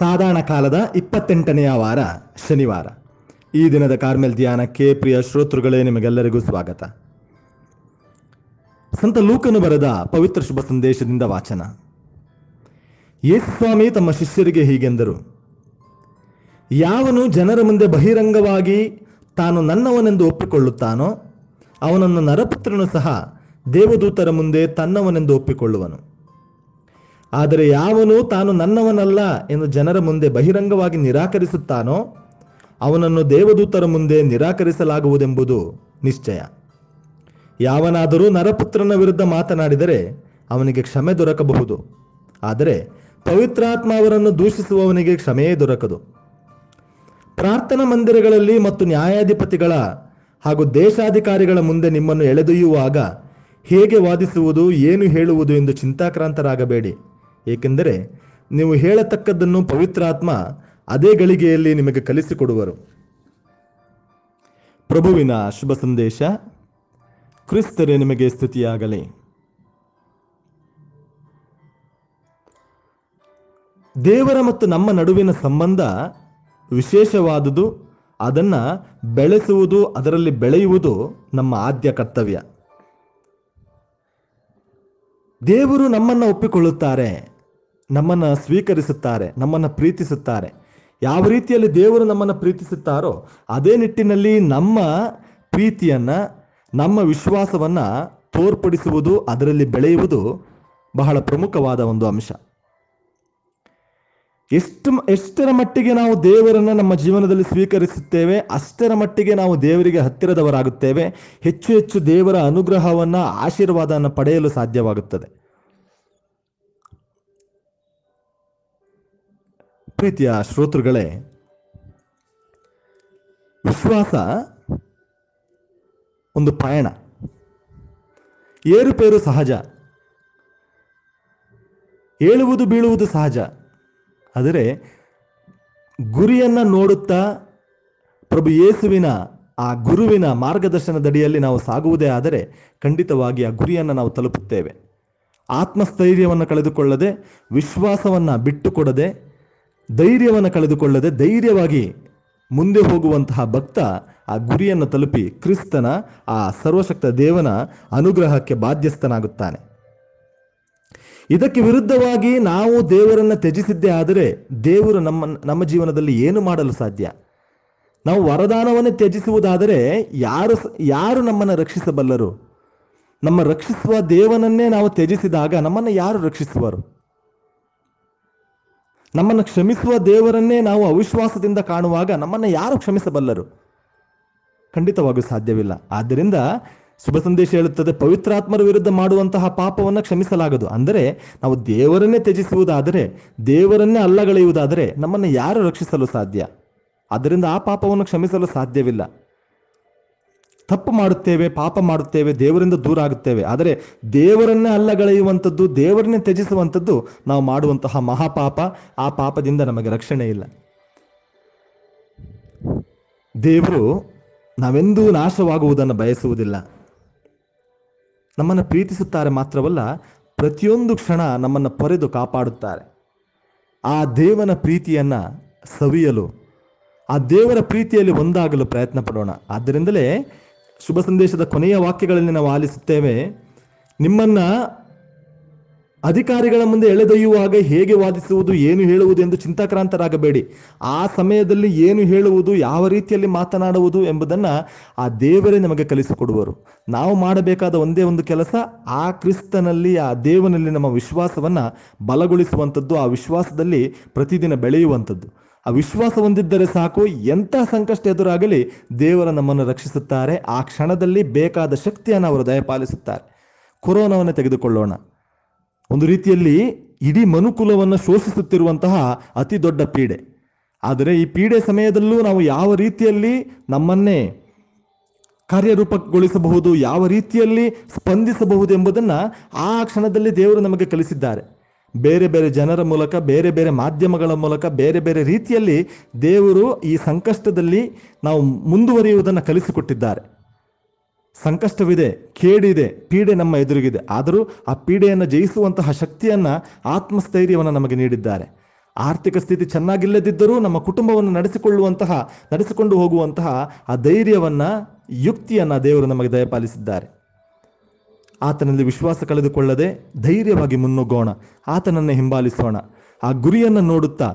ಸಾಧಾರಣ ಕಾಲದ ಇಪ್ಪತ್ತೆಂಟನೆಯ ವಾರ ಶನಿವಾರ ಈ ದಿನದ ಕಾರ್ಮೆಲ್ ಧ್ಯಾನಕ್ಕೆ ಪ್ರಿಯ ಶ್ರೋತೃಗಳೇ ನಿಮಗೆಲ್ಲರಿಗೂ ಸ್ವಾಗತ ಸಂತ ಲೂಕನು ಬರೆದ ಪವಿತ್ರ ಶುಭ ಸಂದೇಶದಿಂದ ವಾಚನ ಸ್ವಾಮಿ ತಮ್ಮ ಶಿಷ್ಯರಿಗೆ ಹೀಗೆಂದರು ಯಾವನು ಜನರ ಮುಂದೆ ಬಹಿರಂಗವಾಗಿ ತಾನು ನನ್ನವನೆಂದು ಒಪ್ಪಿಕೊಳ್ಳುತ್ತಾನೋ ಅವನನ್ನು ನರಪುತ್ರನು ಸಹ ದೇವದೂತರ ಮುಂದೆ ತನ್ನವನೆಂದು ಒಪ್ಪಿಕೊಳ್ಳುವನು ಆದರೆ ಯಾವನು ತಾನು ನನ್ನವನಲ್ಲ ಎಂದು ಜನರ ಮುಂದೆ ಬಹಿರಂಗವಾಗಿ ನಿರಾಕರಿಸುತ್ತಾನೋ ಅವನನ್ನು ದೇವದೂತರ ಮುಂದೆ ನಿರಾಕರಿಸಲಾಗುವುದೆಂಬುದು ನಿಶ್ಚಯ ಯಾವನಾದರೂ ನರಪುತ್ರನ ವಿರುದ್ಧ ಮಾತನಾಡಿದರೆ ಅವನಿಗೆ ಕ್ಷಮೆ ದೊರಕಬಹುದು ಆದರೆ ಪವಿತ್ರಾತ್ಮ ಅವರನ್ನು ದೂಷಿಸುವವನಿಗೆ ಕ್ಷಮೆಯೇ ದೊರಕದು ಪ್ರಾರ್ಥನಾ ಮಂದಿರಗಳಲ್ಲಿ ಮತ್ತು ನ್ಯಾಯಾಧಿಪತಿಗಳ ಹಾಗೂ ದೇಶಾಧಿಕಾರಿಗಳ ಮುಂದೆ ನಿಮ್ಮನ್ನು ಎಳೆದೊಯ್ಯುವಾಗ ಹೇಗೆ ವಾದಿಸುವುದು ಏನು ಹೇಳುವುದು ಎಂದು ಚಿಂತಾಕ್ರಾಂತರಾಗಬೇಡಿ ಏಕೆಂದರೆ ನೀವು ಹೇಳತಕ್ಕದ್ದನ್ನು ಪವಿತ್ರಾತ್ಮ ಅದೇ ಗಳಿಗೆಯಲ್ಲಿ ನಿಮಗೆ ಕಲಿಸಿಕೊಡುವರು ಪ್ರಭುವಿನ ಶುಭ ಸಂದೇಶ ಕ್ರಿಸ್ತರೇ ನಿಮಗೆ ಸ್ತುತಿಯಾಗಲಿ ದೇವರ ಮತ್ತು ನಮ್ಮ ನಡುವಿನ ಸಂಬಂಧ ವಿಶೇಷವಾದುದು ಅದನ್ನು ಬೆಳೆಸುವುದು ಅದರಲ್ಲಿ ಬೆಳೆಯುವುದು ನಮ್ಮ ಆದ್ಯ ಕರ್ತವ್ಯ ದೇವರು ನಮ್ಮನ್ನು ಒಪ್ಪಿಕೊಳ್ಳುತ್ತಾರೆ ನಮ್ಮನ್ನು ಸ್ವೀಕರಿಸುತ್ತಾರೆ ನಮ್ಮನ್ನು ಪ್ರೀತಿಸುತ್ತಾರೆ ಯಾವ ರೀತಿಯಲ್ಲಿ ದೇವರು ನಮ್ಮನ್ನು ಪ್ರೀತಿಸುತ್ತಾರೋ ಅದೇ ನಿಟ್ಟಿನಲ್ಲಿ ನಮ್ಮ ಪ್ರೀತಿಯನ್ನು ನಮ್ಮ ವಿಶ್ವಾಸವನ್ನು ತೋರ್ಪಡಿಸುವುದು ಅದರಲ್ಲಿ ಬೆಳೆಯುವುದು ಬಹಳ ಪ್ರಮುಖವಾದ ಒಂದು ಅಂಶ ಎಷ್ಟು ಎಷ್ಟರ ಮಟ್ಟಿಗೆ ನಾವು ದೇವರನ್ನು ನಮ್ಮ ಜೀವನದಲ್ಲಿ ಸ್ವೀಕರಿಸುತ್ತೇವೆ ಅಷ್ಟರ ಮಟ್ಟಿಗೆ ನಾವು ದೇವರಿಗೆ ಹತ್ತಿರದವರಾಗುತ್ತೇವೆ ಹೆಚ್ಚು ಹೆಚ್ಚು ದೇವರ ಅನುಗ್ರಹವನ್ನು ಆಶೀರ್ವಾದವನ್ನು ಪಡೆಯಲು ಸಾಧ್ಯವಾಗುತ್ತದೆ ಪ್ರೀತಿಯ ಶ್ರೋತೃಗಳೇ ವಿಶ್ವಾಸ ಒಂದು ಪಯಣ ಏರುಪೇರು ಸಹಜ ಏಳುವುದು ಬೀಳುವುದು ಸಹಜ ಆದರೆ ಗುರಿಯನ್ನು ನೋಡುತ್ತಾ ಪ್ರಭು ಯೇಸುವಿನ ಆ ಗುರುವಿನ ಮಾರ್ಗದರ್ಶನದಡಿಯಲ್ಲಿ ನಾವು ಸಾಗುವುದೇ ಆದರೆ ಖಂಡಿತವಾಗಿ ಆ ಗುರಿಯನ್ನು ನಾವು ತಲುಪುತ್ತೇವೆ ಆತ್ಮಸ್ಥೈರ್ಯವನ್ನು ಕಳೆದುಕೊಳ್ಳದೆ ವಿಶ್ವಾಸವನ್ನು ಬಿಟ್ಟುಕೊಡದೆ ಧೈರ್ಯವನ್ನು ಕಳೆದುಕೊಳ್ಳದೆ ಧೈರ್ಯವಾಗಿ ಮುಂದೆ ಹೋಗುವಂತಹ ಭಕ್ತ ಆ ಗುರಿಯನ್ನು ತಲುಪಿ ಕ್ರಿಸ್ತನ ಆ ಸರ್ವಶಕ್ತ ದೇವನ ಅನುಗ್ರಹಕ್ಕೆ ಬಾಧ್ಯಸ್ಥನಾಗುತ್ತಾನೆ ಇದಕ್ಕೆ ವಿರುದ್ಧವಾಗಿ ನಾವು ದೇವರನ್ನು ತ್ಯಜಿಸಿದ್ದೇ ಆದರೆ ದೇವರು ನಮ್ಮ ನಮ್ಮ ಜೀವನದಲ್ಲಿ ಏನು ಮಾಡಲು ಸಾಧ್ಯ ನಾವು ವರದಾನವನ್ನು ತ್ಯಜಿಸುವುದಾದರೆ ಯಾರು ಯಾರು ನಮ್ಮನ್ನು ರಕ್ಷಿಸಬಲ್ಲರು ನಮ್ಮ ರಕ್ಷಿಸುವ ದೇವನನ್ನೇ ನಾವು ತ್ಯಜಿಸಿದಾಗ ನಮ್ಮನ್ನು ಯಾರು ರಕ್ಷಿಸುವರು ನಮ್ಮನ್ನು ಕ್ಷಮಿಸುವ ದೇವರನ್ನೇ ನಾವು ಅವಿಶ್ವಾಸದಿಂದ ಕಾಣುವಾಗ ನಮ್ಮನ್ನು ಯಾರು ಕ್ಷಮಿಸಬಲ್ಲರು ಖಂಡಿತವಾಗೂ ಸಾಧ್ಯವಿಲ್ಲ ಆದ್ದರಿಂದ ಶುಭ ಸಂದೇಶ ಹೇಳುತ್ತದೆ ಪವಿತ್ರಾತ್ಮರ ವಿರುದ್ಧ ಮಾಡುವಂತಹ ಪಾಪವನ್ನು ಕ್ಷಮಿಸಲಾಗದು ಅಂದರೆ ನಾವು ದೇವರನ್ನೇ ತ್ಯಜಿಸುವುದಾದರೆ ದೇವರನ್ನೇ ಅಲ್ಲಗಳೆಯುವುದಾದರೆ ನಮ್ಮನ್ನು ಯಾರು ರಕ್ಷಿಸಲು ಸಾಧ್ಯ ಆದ್ದರಿಂದ ಆ ಪಾಪವನ್ನು ಕ್ಷಮಿಸಲು ಸಾಧ್ಯವಿಲ್ಲ ತಪ್ಪು ಮಾಡುತ್ತೇವೆ ಪಾಪ ಮಾಡುತ್ತೇವೆ ದೇವರಿಂದ ದೂರ ಆಗುತ್ತೇವೆ ಆದರೆ ದೇವರನ್ನೇ ಅಲ್ಲಗಳೆಯುವಂಥದ್ದು ದೇವರನ್ನೇ ತ್ಯಜಿಸುವಂಥದ್ದು ನಾವು ಮಾಡುವಂತಹ ಮಹಾಪಾಪ ಆ ಪಾಪದಿಂದ ನಮಗೆ ರಕ್ಷಣೆ ಇಲ್ಲ ದೇವರು ನಾವೆಂದೂ ನಾಶವಾಗುವುದನ್ನು ಬಯಸುವುದಿಲ್ಲ ನಮ್ಮನ್ನು ಪ್ರೀತಿಸುತ್ತಾರೆ ಮಾತ್ರವಲ್ಲ ಪ್ರತಿಯೊಂದು ಕ್ಷಣ ನಮ್ಮನ್ನು ಪೊರೆದು ಕಾಪಾಡುತ್ತಾರೆ ಆ ದೇವನ ಪ್ರೀತಿಯನ್ನು ಸವಿಯಲು ಆ ದೇವರ ಪ್ರೀತಿಯಲ್ಲಿ ಒಂದಾಗಲು ಪ್ರಯತ್ನ ಪಡೋಣ ಆದ್ದರಿಂದಲೇ ಶುಭ ಸಂದೇಶದ ಕೊನೆಯ ವಾಕ್ಯಗಳಲ್ಲಿ ನಾವು ಆಲಿಸುತ್ತೇವೆ ನಿಮ್ಮನ್ನ ಅಧಿಕಾರಿಗಳ ಮುಂದೆ ಎಳೆದೊಯ್ಯುವಾಗ ಹೇಗೆ ವಾದಿಸುವುದು ಏನು ಹೇಳುವುದು ಎಂದು ಚಿಂತಾಕ್ರಾಂತರಾಗಬೇಡಿ ಆ ಸಮಯದಲ್ಲಿ ಏನು ಹೇಳುವುದು ಯಾವ ರೀತಿಯಲ್ಲಿ ಮಾತನಾಡುವುದು ಎಂಬುದನ್ನು ಆ ದೇವರೇ ನಮಗೆ ಕಲಿಸಿಕೊಡುವರು ನಾವು ಮಾಡಬೇಕಾದ ಒಂದೇ ಒಂದು ಕೆಲಸ ಆ ಕ್ರಿಸ್ತನಲ್ಲಿ ಆ ದೇವನಲ್ಲಿ ನಮ್ಮ ವಿಶ್ವಾಸವನ್ನು ಬಲಗೊಳಿಸುವಂಥದ್ದು ಆ ವಿಶ್ವಾಸದಲ್ಲಿ ಪ್ರತಿದಿನ ಬೆಳೆಯುವಂಥದ್ದು ಆ ವಿಶ್ವಾಸ ಹೊಂದಿದ್ದರೆ ಸಾಕು ಎಂಥ ಸಂಕಷ್ಟ ಎದುರಾಗಲಿ ದೇವರ ನಮ್ಮನ್ನು ರಕ್ಷಿಸುತ್ತಾರೆ ಆ ಕ್ಷಣದಲ್ಲಿ ಬೇಕಾದ ಶಕ್ತಿಯನ್ನು ಅವರು ದಯಪಾಲಿಸುತ್ತಾರೆ ಕೊರೋನಾವನ್ನು ತೆಗೆದುಕೊಳ್ಳೋಣ ಒಂದು ರೀತಿಯಲ್ಲಿ ಇಡೀ ಮನುಕುಲವನ್ನು ಶೋಷಿಸುತ್ತಿರುವಂತಹ ಅತಿ ದೊಡ್ಡ ಪೀಡೆ ಆದರೆ ಈ ಪೀಡೆ ಸಮಯದಲ್ಲೂ ನಾವು ಯಾವ ರೀತಿಯಲ್ಲಿ ನಮ್ಮನ್ನೇ ಕಾರ್ಯರೂಪಗೊಳಿಸಬಹುದು ಯಾವ ರೀತಿಯಲ್ಲಿ ಸ್ಪಂದಿಸಬಹುದು ಎಂಬುದನ್ನು ಆ ಕ್ಷಣದಲ್ಲಿ ದೇವರು ನಮಗೆ ಕಲಿಸಿದ್ದಾರೆ ಬೇರೆ ಬೇರೆ ಜನರ ಮೂಲಕ ಬೇರೆ ಬೇರೆ ಮಾಧ್ಯಮಗಳ ಮೂಲಕ ಬೇರೆ ಬೇರೆ ರೀತಿಯಲ್ಲಿ ದೇವರು ಈ ಸಂಕಷ್ಟದಲ್ಲಿ ನಾವು ಮುಂದುವರಿಯುವುದನ್ನು ಕಲಿಸಿಕೊಟ್ಟಿದ್ದಾರೆ ಸಂಕಷ್ಟವಿದೆ ಕೇಡಿದೆ ಪೀಡೆ ನಮ್ಮ ಎದುರಿಗಿದೆ ಆದರೂ ಆ ಪೀಡೆಯನ್ನು ಜಯಿಸುವಂತಹ ಶಕ್ತಿಯನ್ನು ಆತ್ಮಸ್ಥೈರ್ಯವನ್ನು ನಮಗೆ ನೀಡಿದ್ದಾರೆ ಆರ್ಥಿಕ ಸ್ಥಿತಿ ಚೆನ್ನಾಗಿಲ್ಲದಿದ್ದರೂ ನಮ್ಮ ಕುಟುಂಬವನ್ನು ನಡೆಸಿಕೊಳ್ಳುವಂತಹ ನಡೆಸಿಕೊಂಡು ಹೋಗುವಂತಹ ಆ ಧೈರ್ಯವನ್ನು ಯುಕ್ತಿಯನ್ನು ದೇವರು ನಮಗೆ ದಯಪಾಲಿಸಿದ್ದಾರೆ ಆತನಲ್ಲಿ ವಿಶ್ವಾಸ ಕಳೆದುಕೊಳ್ಳದೆ ಧೈರ್ಯವಾಗಿ ಮುನ್ನುಗ್ಗೋಣ ಆತನನ್ನು ಹಿಂಬಾಲಿಸೋಣ ಆ ಗುರಿಯನ್ನು ನೋಡುತ್ತಾ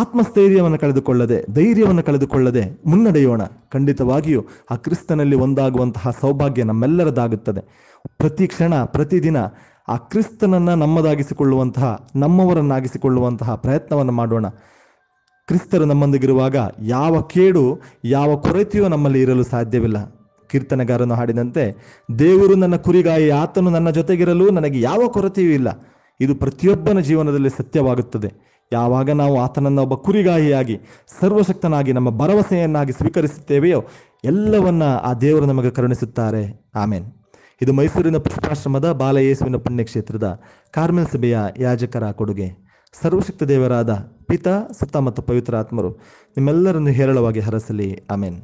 ಆತ್ಮಸ್ಥೈರ್ಯವನ್ನು ಕಳೆದುಕೊಳ್ಳದೆ ಧೈರ್ಯವನ್ನು ಕಳೆದುಕೊಳ್ಳದೆ ಮುನ್ನಡೆಯೋಣ ಖಂಡಿತವಾಗಿಯೂ ಆ ಕ್ರಿಸ್ತನಲ್ಲಿ ಒಂದಾಗುವಂತಹ ಸೌಭಾಗ್ಯ ನಮ್ಮೆಲ್ಲರದಾಗುತ್ತದೆ ಪ್ರತಿ ಕ್ಷಣ ಪ್ರತಿದಿನ ಆ ಕ್ರಿಸ್ತನನ್ನು ನಮ್ಮದಾಗಿಸಿಕೊಳ್ಳುವಂತಹ ನಮ್ಮವರನ್ನಾಗಿಸಿಕೊಳ್ಳುವಂತಹ ಪ್ರಯತ್ನವನ್ನು ಮಾಡೋಣ ಕ್ರಿಸ್ತರು ನಮ್ಮೊಂದಿಗಿರುವಾಗ ಯಾವ ಕೇಡು ಯಾವ ಕೊರತೆಯೂ ನಮ್ಮಲ್ಲಿ ಇರಲು ಸಾಧ್ಯವಿಲ್ಲ ಕೀರ್ತನೆಗಾರನು ಹಾಡಿದಂತೆ ದೇವರು ನನ್ನ ಕುರಿಗಾಯಿ ಆತನು ನನ್ನ ಜೊತೆಗಿರಲು ನನಗೆ ಯಾವ ಕೊರತೆಯೂ ಇಲ್ಲ ಇದು ಪ್ರತಿಯೊಬ್ಬನ ಜೀವನದಲ್ಲಿ ಸತ್ಯವಾಗುತ್ತದೆ ಯಾವಾಗ ನಾವು ಆತನನ್ನು ಒಬ್ಬ ಕುರಿಗಾಯಿಯಾಗಿ ಸರ್ವಶಕ್ತನಾಗಿ ನಮ್ಮ ಭರವಸೆಯನ್ನಾಗಿ ಸ್ವೀಕರಿಸುತ್ತೇವೆಯೋ ಎಲ್ಲವನ್ನ ಆ ದೇವರು ನಮಗೆ ಕರುಣಿಸುತ್ತಾರೆ ಆಮೇನ್ ಇದು ಮೈಸೂರಿನ ಪುಷ್ಪಾಶ್ರಮದ ಬಾಲಯೇಸುವಿನ ಪುಣ್ಯಕ್ಷೇತ್ರದ ಕಾರ್ಮೆಲ್ ಸಭೆಯ ಯಾಜಕರ ಕೊಡುಗೆ ಸರ್ವಶಕ್ತ ದೇವರಾದ ಪಿತಾ ಸುತ್ತ ಮತ್ತು ಆತ್ಮರು ನಿಮ್ಮೆಲ್ಲರನ್ನು ಹೇರಳವಾಗಿ ಹರಸಲಿ ಆಮೇನ್